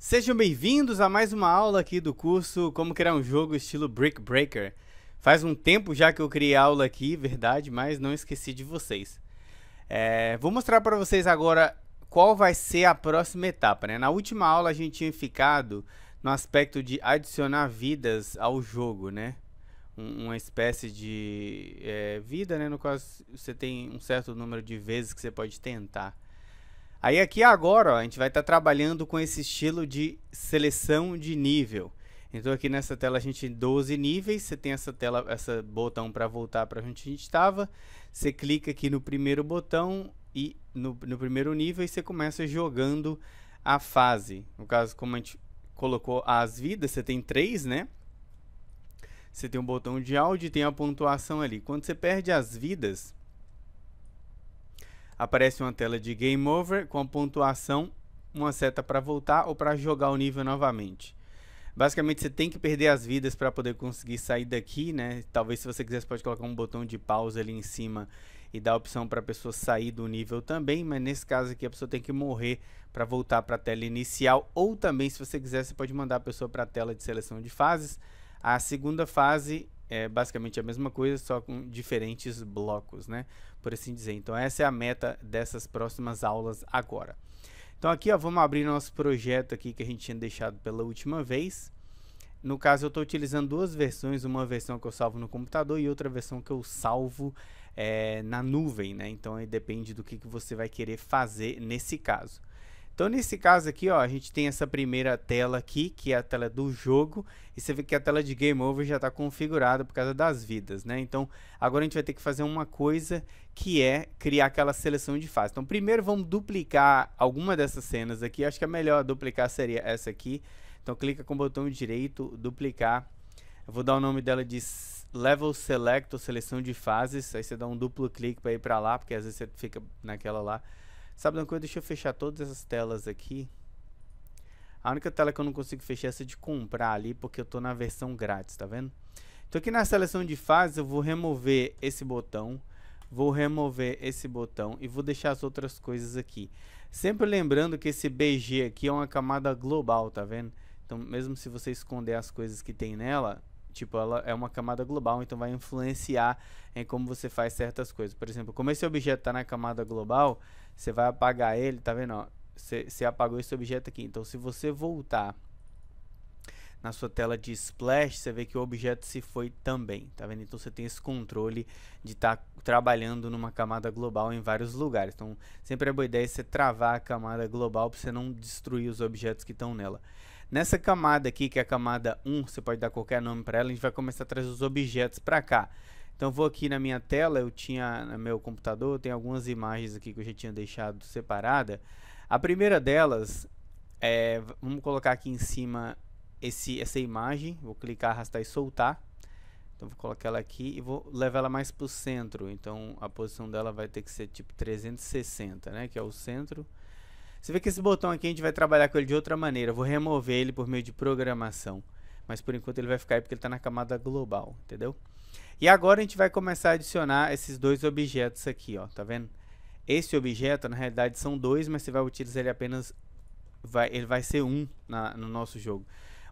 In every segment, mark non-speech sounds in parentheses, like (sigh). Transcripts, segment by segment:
Sejam bem-vindos a mais uma aula aqui do curso Como Criar um Jogo Estilo Brick Breaker. Faz um tempo já que eu criei aula aqui, verdade, mas não esqueci de vocês. É, vou mostrar para vocês agora qual vai ser a próxima etapa. Né? Na última aula a gente tinha ficado no aspecto de adicionar vidas ao jogo, né? uma espécie de é, vida, né? No qual você tem um certo número de vezes que você pode tentar. Aí aqui agora ó, a gente vai estar tá trabalhando com esse estilo de seleção de nível. Então aqui nessa tela a gente tem 12 níveis, você tem essa tela, esse botão para voltar para onde a gente estava, você clica aqui no primeiro botão e no, no primeiro nível e você começa jogando a fase. No caso, como a gente colocou as vidas, você tem três, né? Você tem um botão de áudio e tem a pontuação ali. Quando você perde as vidas, Aparece uma tela de Game Over com a pontuação, uma seta para voltar ou para jogar o nível novamente. Basicamente, você tem que perder as vidas para poder conseguir sair daqui, né? Talvez, se você quiser, você pode colocar um botão de pausa ali em cima e dar a opção para a pessoa sair do nível também, mas nesse caso aqui a pessoa tem que morrer para voltar para a tela inicial, ou também, se você quiser, você pode mandar a pessoa para a tela de seleção de fases. A segunda fase é basicamente a mesma coisa, só com diferentes blocos, né? por assim dizer. Então essa é a meta dessas próximas aulas agora. Então aqui ó, vamos abrir nosso projeto aqui que a gente tinha deixado pela última vez. No caso eu estou utilizando duas versões, uma versão que eu salvo no computador e outra versão que eu salvo é, na nuvem, né? Então aí depende do que, que você vai querer fazer nesse caso. Então nesse caso aqui, ó, a gente tem essa primeira tela aqui, que é a tela do jogo, e você vê que a tela de Game Over já está configurada por causa das vidas, né? Então agora a gente vai ter que fazer uma coisa que é criar aquela seleção de fase. Então, primeiro vamos duplicar alguma dessas cenas aqui. Acho que a melhor duplicar seria essa aqui. Então, clica com o botão direito, duplicar. Eu vou dar o nome dela de Level Select ou seleção de fases. Aí você dá um duplo clique para ir para lá, porque às vezes você fica naquela lá. Sabe de uma coisa? Deixa eu fechar todas essas telas aqui. A única tela que eu não consigo fechar é essa de comprar ali, porque eu estou na versão grátis, tá vendo? Então aqui na seleção de fases eu vou remover esse botão. Vou remover esse botão e vou deixar as outras coisas aqui. Sempre lembrando que esse BG aqui é uma camada global, tá vendo? Então, mesmo se você esconder as coisas que tem nela, tipo, ela é uma camada global, então vai influenciar em como você faz certas coisas. Por exemplo, como esse objeto está na camada global, você vai apagar ele, tá vendo? você apagou esse objeto aqui. Então, se você voltar na sua tela de splash, você vê que o objeto se foi também, tá vendo? Então você tem esse controle de estar tá trabalhando numa camada global em vários lugares. Então sempre é boa ideia você travar a camada global para você não destruir os objetos que estão nela. Nessa camada aqui, que é a camada 1, você pode dar qualquer nome para ela, a gente vai começar a trazer os objetos para cá. Então vou aqui na minha tela, eu tinha no meu computador, tem algumas imagens aqui que eu já tinha deixado separada. A primeira delas é, vamos colocar aqui em cima esse, essa imagem, vou clicar, arrastar e soltar. Então vou colocar ela aqui e vou levar ela mais para o centro. Então a posição dela vai ter que ser tipo 360, né? Que é o centro. Você vê que esse botão aqui a gente vai trabalhar com ele de outra maneira. Eu vou remover ele por meio de programação. Mas por enquanto ele vai ficar aí porque ele está na camada global, entendeu? E agora a gente vai começar a adicionar esses dois objetos aqui, ó. Tá vendo? Esse objeto, na realidade, são dois, mas você vai utilizar ele apenas... Vai, ele vai ser um na, no nosso jogo.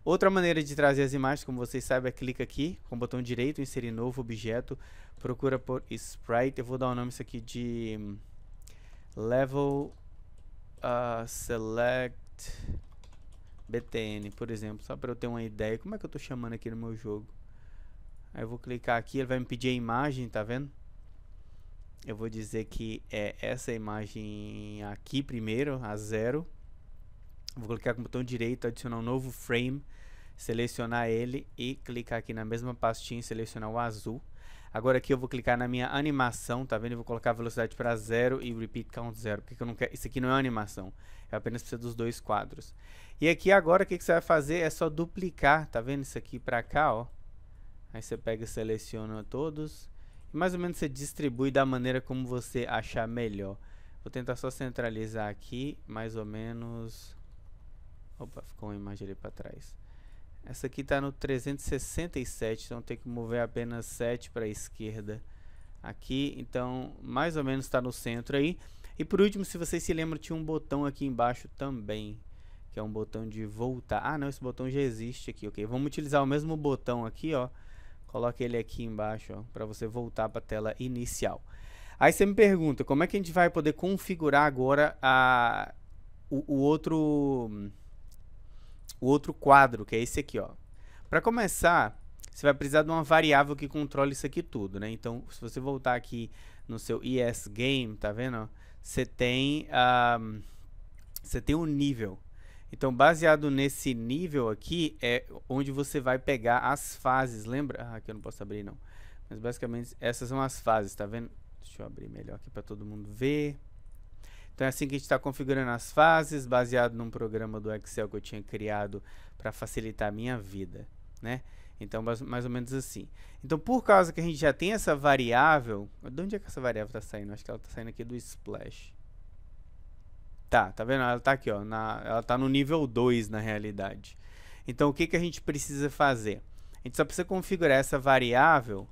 Outra maneira de trazer as imagens, como vocês sabem, é clica aqui com o botão direito, inserir novo objeto, procura por sprite, eu vou dar o um nome isso aqui de hum, level uh, select btn, por exemplo, só para eu ter uma ideia, como é que eu estou chamando aqui no meu jogo? Aí eu vou clicar aqui, ele vai me pedir a imagem, tá vendo? Eu vou dizer que é essa imagem aqui primeiro, a zero. Vou clicar com o botão direito, adicionar um novo frame, selecionar ele e clicar aqui na mesma pastinha e selecionar o azul. Agora aqui eu vou clicar na minha animação, tá vendo? Eu vou colocar a velocidade para zero e repeat count zero, porque eu não quero... isso aqui não é animação, é apenas precisa dos dois quadros. E aqui agora o que, que você vai fazer é só duplicar, tá vendo isso aqui para cá, ó. Aí você pega e seleciona todos e mais ou menos você distribui da maneira como você achar melhor. Vou tentar só centralizar aqui, mais ou menos Opa, ficou uma imagem ali para trás. Essa aqui está no 367, então tem que mover apenas 7 para a esquerda aqui. Então, mais ou menos está no centro aí. E por último, se vocês se lembram, tinha um botão aqui embaixo também, que é um botão de voltar. Ah, não, esse botão já existe aqui, ok. Vamos utilizar o mesmo botão aqui, ó. Coloque ele aqui embaixo, para você voltar para a tela inicial. Aí você me pergunta, como é que a gente vai poder configurar agora a, o, o outro hum, o outro quadro, que é esse aqui, ó. Para começar, você vai precisar de uma variável que controle isso aqui tudo, né? Então, se você voltar aqui no seu ES Game, tá vendo? Você tem um, ah, você tem um nível. Então, baseado nesse nível aqui é onde você vai pegar as fases, lembra? Ah, aqui eu não posso abrir não. Mas basicamente essas são as fases, tá vendo? Deixa eu abrir melhor aqui para todo mundo ver. Então é assim que a gente está configurando as fases, baseado num programa do Excel que eu tinha criado para facilitar a minha vida, né? Então, mais, ou menos assim. Então, por causa que a gente já tem essa variável... De onde é que essa variável está saindo? Acho que ela está saindo aqui do Splash. Tá, tá vendo? Ela está aqui, ó. Na, ela está no nível 2, na realidade. Então, o que, que a gente precisa fazer? A gente só precisa configurar essa variável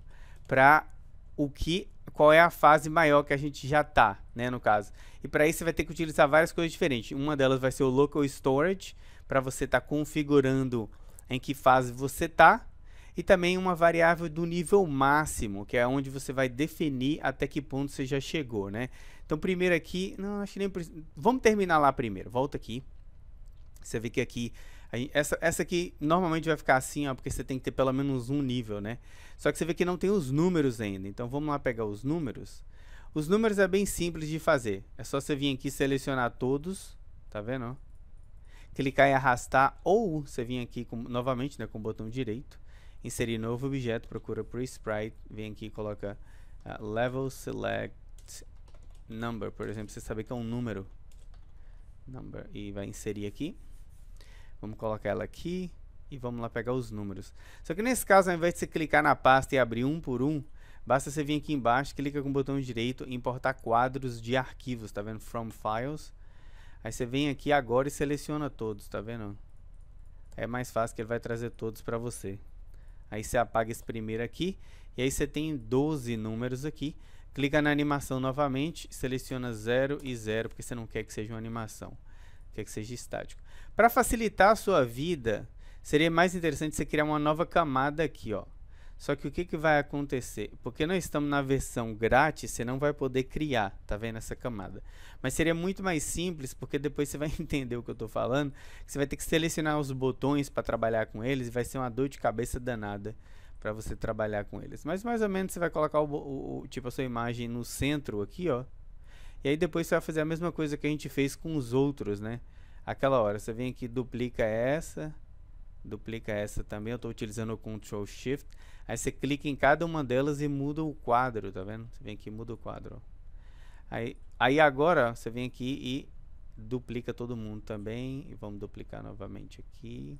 para o que qual é a fase maior que a gente já está, né, no caso. E para isso você vai ter que utilizar várias coisas diferentes. Uma delas vai ser o local storage, para você estar tá configurando em que fase você está, e também uma variável do nível máximo, que é onde você vai definir até que ponto você já chegou, né? Então, primeiro aqui, não, acho que nem preciso. Vamos terminar lá primeiro. Volta aqui. Você vê que aqui essa, essa aqui normalmente vai ficar assim, ó, porque você tem que ter pelo menos um nível, né? Só que você vê que não tem os números ainda. Então vamos lá pegar os números. Os números é bem simples de fazer. É só você vir aqui selecionar todos, tá vendo? Clicar e arrastar ou você vir aqui com, novamente, né, com o botão direito, inserir novo objeto, procura por sprite, vem aqui e coloca uh, level select number, por exemplo, você saber que é um número. Number e vai inserir aqui. Vamos colocar ela aqui e vamos lá pegar os números. Só que nesse caso, ao invés de você clicar na pasta e abrir um por um, basta você vir aqui embaixo, clica com o botão direito, importar quadros de arquivos, tá vendo? From Files. Aí você vem aqui agora e seleciona todos, tá vendo? É mais fácil que ele vai trazer todos para você. Aí você apaga esse primeiro aqui, e aí você tem 12 números aqui. Clica na animação novamente, seleciona 0 e 0, porque você não quer que seja uma animação quer que seja estático. Para facilitar a sua vida, seria mais interessante você criar uma nova camada aqui, ó. Só que o que, que vai acontecer? Porque nós estamos na versão grátis, você não vai poder criar, tá vendo essa camada? Mas seria muito mais simples, porque depois você vai (laughs) entender o que eu estou falando, você vai ter que selecionar os botões para trabalhar com eles, e vai ser uma dor de cabeça danada para você trabalhar com eles. Mas mais ou menos você vai colocar o, o, o tipo a sua imagem no centro aqui, ó, e aí depois você vai fazer a mesma coisa que a gente fez com os outros, né? Aquela hora, você vem aqui, duplica essa, duplica essa também. Eu estou utilizando o Ctrl Shift. Aí você clica em cada uma delas e muda o quadro, tá vendo? Você vem aqui e muda o quadro. Aí, aí agora você vem aqui e duplica todo mundo também. E vamos duplicar novamente aqui.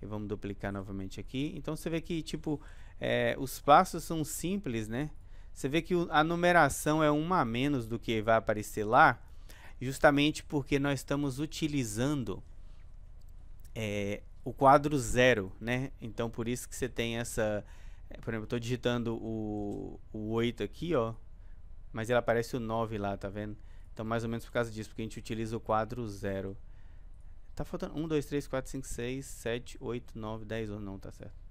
E vamos duplicar novamente aqui. Então você vê que, tipo, é, os passos são simples, né? Você vê que a numeração é uma a menos do que vai aparecer lá, justamente porque nós estamos utilizando é, o quadro zero, né? Então, por isso que você tem essa... É, por exemplo, eu estou digitando o, o 8 aqui, ó, mas ele aparece o 9 lá, tá vendo? Então, mais ou menos por causa disso, porque a gente utiliza o quadro zero. Tá faltando 1, 2, 3, 4, 5, 6, 7, 8, 9, 10 ou não, tá certo?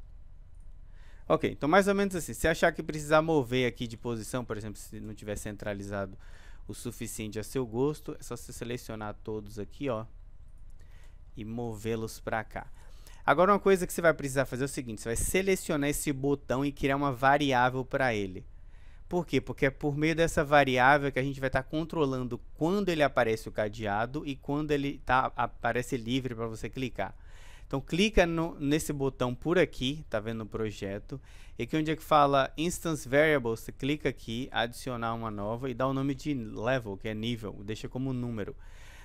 Ok, então mais ou menos assim, se achar que precisar mover aqui de posição, por exemplo, se não tiver centralizado o suficiente a seu gosto, é só você selecionar todos aqui, ó, e movê-los para cá. Agora uma coisa que você vai precisar fazer é o seguinte, você vai selecionar esse botão e criar uma variável para ele. Por quê? Porque é por meio dessa variável que a gente vai estar tá controlando quando ele aparece o cadeado e quando ele tá, aparece livre para você clicar. Então clica no, nesse botão por aqui, tá vendo o projeto, e aqui onde é que fala Instance Variables, você clica aqui, adicionar uma nova e dá o nome de Level, que é nível, deixa como número.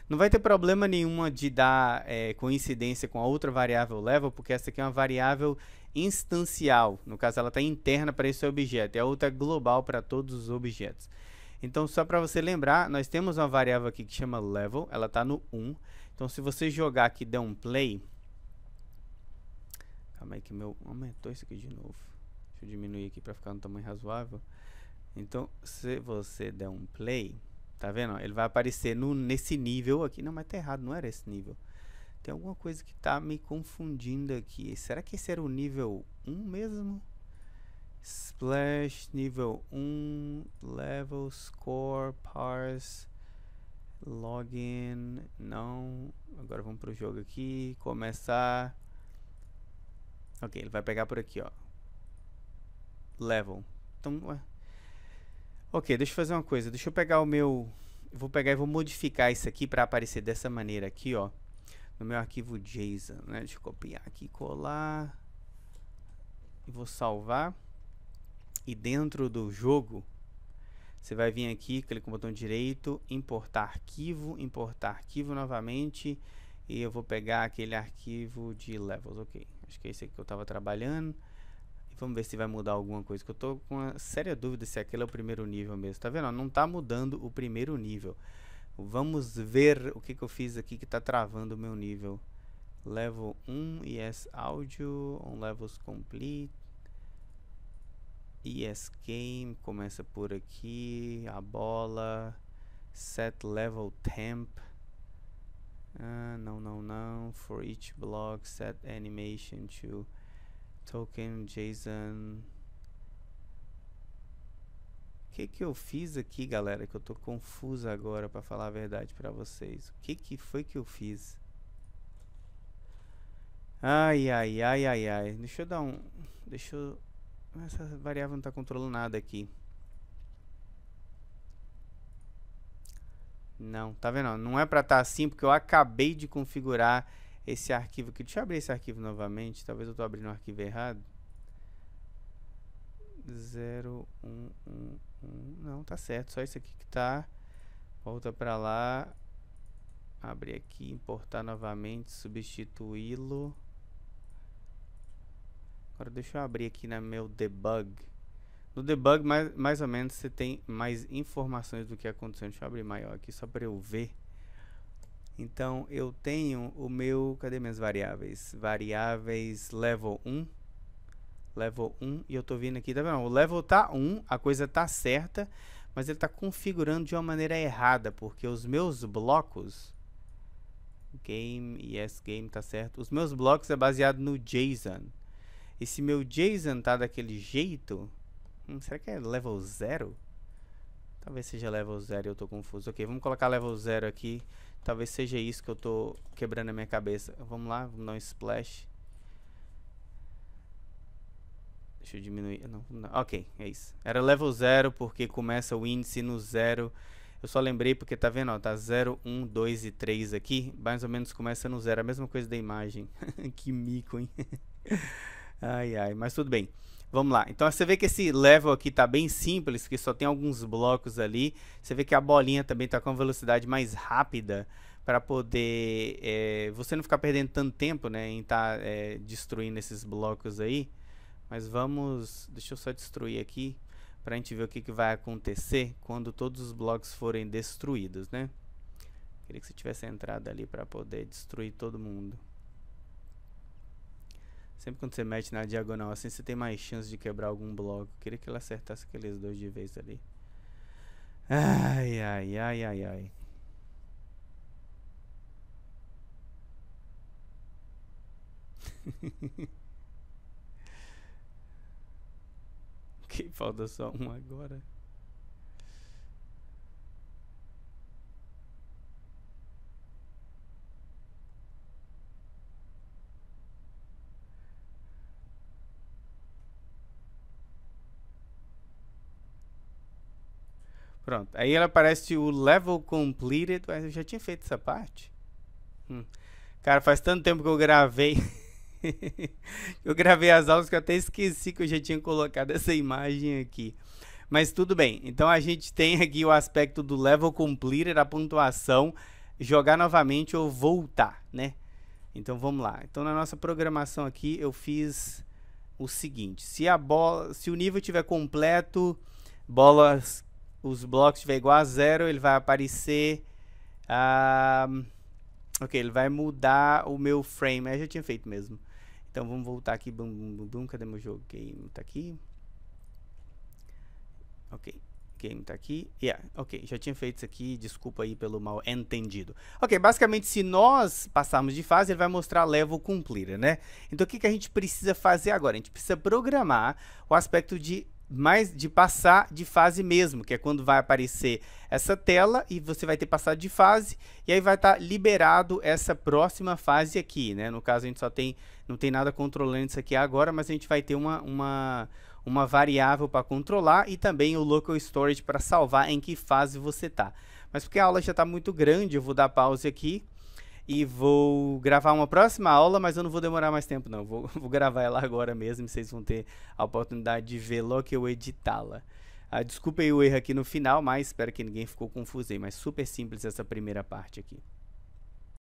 Não vai ter problema nenhuma de dar é, coincidência com a outra variável level, porque essa aqui é uma variável instancial, no caso ela está interna para esse objeto, e a outra é global para todos os objetos. Então, só para você lembrar, nós temos uma variável aqui que chama level, ela está no 1. Então, se você jogar aqui e der um play, Calma aí que meu aumentou isso aqui de novo. Deixa eu diminuir aqui para ficar no tamanho razoável. Então, se você der um play, tá vendo? Ele vai aparecer no, nesse nível aqui. Não, mas tá errado, não era esse nível. Tem alguma coisa que tá me confundindo aqui. Será que esse era o nível 1 mesmo? Splash, nível 1, level, score, parse, login, não. Agora vamos pro jogo aqui, começar. Ok, ele vai pegar por aqui, ó. Level. Então, ué. Ok, deixa eu fazer uma coisa. Deixa eu pegar o meu... Vou pegar e vou modificar isso aqui para aparecer dessa maneira aqui, ó. No meu arquivo JSON, né? Deixa eu copiar aqui, colar. E vou salvar. E dentro do jogo, você vai vir aqui, clica no botão direito, importar arquivo, importar arquivo novamente. E eu vou pegar aquele arquivo de levels, ok. Acho que é esse aqui que eu estava trabalhando. vamos ver se vai mudar alguma coisa. Que eu estou com uma séria dúvida se aquele é o primeiro nível mesmo. Está vendo? Não está mudando o primeiro nível. Vamos ver o que, que eu fiz aqui que está travando o meu nível. Level 1, yes áudio, on levels complete. Yes game, começa por aqui, a bola, set level temp. Ah, não, não, não. For each block, set animation to token JSON. O que que eu fiz aqui, galera? Que eu tô confuso agora, para falar a verdade para vocês. O que que foi que eu fiz? Ai, ai, ai, ai, ai. Deixa eu dar um... Deixa eu... Essa variável não tá controlando nada aqui. Não, tá vendo? Não é para estar tá assim, porque eu acabei de configurar esse arquivo aqui. Deixa eu abrir esse arquivo novamente. Talvez eu tô abrindo o um arquivo errado. 011. Um, um, Não, tá certo. Só isso aqui que tá. Volta para lá. Abrir aqui, importar novamente, substituí-lo. Agora deixa eu abrir aqui na meu debug. No debug, mais, mais ou menos, você tem mais informações do que aconteceu. Deixa eu abrir maior aqui só para eu ver. Então, eu tenho o meu... Cadê minhas variáveis? Variáveis level 1. Level 1. E eu estou vindo aqui, tá vendo? O level tá 1, a coisa tá certa, mas ele está configurando de uma maneira errada, porque os meus blocos... Game, yes, game, tá certo. Os meus blocos é baseado no JSON. E se meu JSON tá daquele jeito Hum, será que é level 0? Talvez seja level 0 e eu tô confuso. Ok, vamos colocar level 0 aqui. Talvez seja isso que eu tô quebrando a minha cabeça. Vamos lá, vamos dar um splash. Deixa eu diminuir. Não, não. Ok, é isso. Era level 0 porque começa o índice no 0. Eu só lembrei porque tá vendo, ó, tá 0, 1, 2 e 3 aqui. Mais ou menos começa no 0. A mesma coisa da imagem. (laughs) que mico, hein? (laughs) ai, ai, mas tudo bem. Vamos lá. Então você vê que esse level aqui tá bem simples, que só tem alguns blocos ali. Você vê que a bolinha também tá com uma velocidade mais rápida para poder é, você não ficar perdendo tanto tempo, né, em estar tá, é, destruindo esses blocos aí. Mas vamos, deixa eu só destruir aqui para a gente ver o que, que vai acontecer quando todos os blocos forem destruídos, né? Queria que você tivesse entrado ali para poder destruir todo mundo. Sempre quando você mete na diagonal assim, você tem mais chance de quebrar algum bloco. queria que ele acertasse aqueles dois de vez ali. Ai, ai, ai, ai, ai. (laughs) que falta só um agora. Pronto. Aí ela aparece o level completed, mas eu já tinha feito essa parte. Hum. Cara, faz tanto tempo que eu gravei. (laughs) eu gravei as aulas que eu até esqueci que eu já tinha colocado essa imagem aqui. Mas tudo bem. Então a gente tem aqui o aspecto do level completed, a pontuação, jogar novamente ou voltar, né? Então vamos lá. Então na nossa programação aqui eu fiz o seguinte: se a bola, se o nível estiver completo, bolas os blocos estiver igual a zero, ele vai aparecer... Uh, ok, ele vai mudar o meu frame. Eu já tinha feito mesmo. Então vamos voltar aqui. Bum, bum, bum, Cadê meu jogo? Game tá aqui. Ok. Game tá aqui. Yeah, ok. Já tinha feito isso aqui. Desculpa aí pelo mal entendido. Ok, basicamente se nós passarmos de fase, ele vai mostrar level completed, né? Então o que, que a gente precisa fazer agora? A gente precisa programar o aspecto de mais de passar de fase mesmo, que é quando vai aparecer essa tela e você vai ter passado de fase e aí vai estar tá liberado essa próxima fase aqui, né? No caso a gente só tem, não tem nada controlando isso aqui agora, mas a gente vai ter uma, uma, uma variável para controlar e também o local storage para salvar em que fase você está. Mas porque a aula já está muito grande, eu vou dar pause aqui e vou gravar uma próxima aula, mas eu não vou demorar mais tempo, não. Vou, (laughs) vou gravar ela agora mesmo, vocês vão ter a oportunidade de ver logo que eu editá-la. Ah, desculpem o erro aqui no final, mas espero que ninguém ficou confuso aí, mas super simples essa primeira parte aqui.